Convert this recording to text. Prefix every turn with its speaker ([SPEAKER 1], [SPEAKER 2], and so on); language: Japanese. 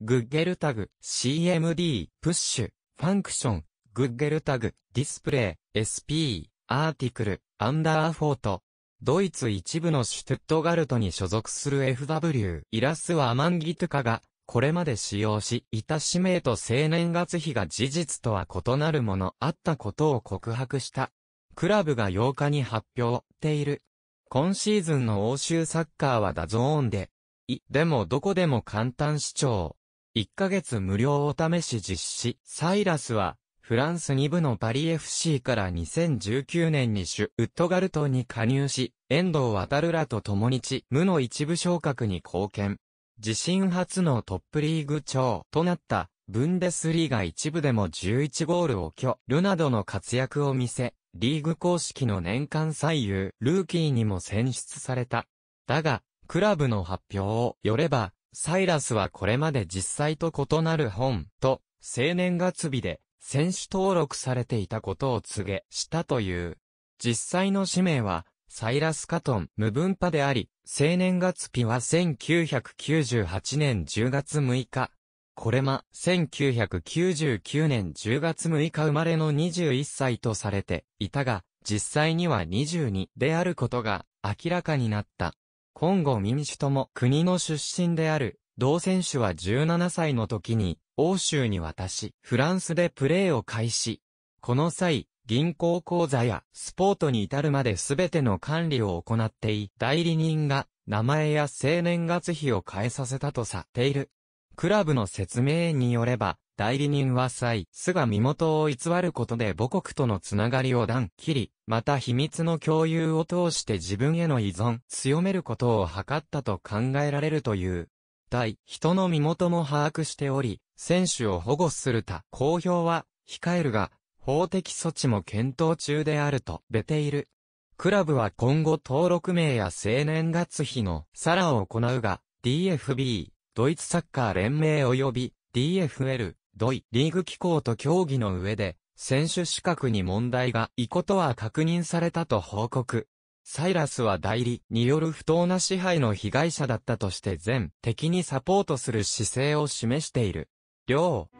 [SPEAKER 1] グッゲルタグ、CMD、プッシュ、ファンクション、グッゲルタグ、ディスプレイ、SP、アーティクル、アンダーフォート。ドイツ一部のシュトゥットガルトに所属する FW イラスはアマンギトゥカが、これまで使用し、いた氏名と生年月日が事実とは異なるものあったことを告白した。クラブが8日に発表ている。今シーズンの欧州サッカーはダゾーンで、い、でもどこでも簡単視聴。1ヶ月無料お試し実施。サイラスは、フランス2部のパリ FC から2019年にシュウットガルトに加入し、遠藤渡らと共にち無の一部昇格に貢献。自身初のトップリーグ長となったブンデスリーガ一部でも11ゴールを挙るなどの活躍を見せ、リーグ公式の年間最優、ルーキーにも選出された。だが、クラブの発表をよれば、サイラスはこれまで実際と異なる本と、青年月日で、選手登録されていたことを告げ、したという。実際の氏名は、サイラス・カトン、無分派であり、青年月日は1998年10月6日。これま、1999年10月6日生まれの21歳とされていたが、実際には22であることが明らかになった。コンゴ民主も国の出身である、同選手は17歳の時に、欧州に渡し、フランスでプレーを開始。この際、銀行口座やスポートに至るまで全ての管理を行ってい、代理人が名前や生年月日を変えさせたとさっている。クラブの説明によれば、代理人は妻、菅身元を偽ることで母国とのつながりを断切り、また秘密の共有を通して自分への依存、強めることを図ったと考えられるという。対、人の身元も把握しており、選手を保護する他、公表は、控えるが、法的措置も検討中であると、べている。クラブは今後登録名や青年月日のサラを行うが、DFB、ドイツサッカー連盟及び DFL、土井、リーグ機構と協議の上で、選手資格に問題がいことは確認されたと報告。サイラスは代理による不当な支配の被害者だったとして全敵にサポートする姿勢を示している。両。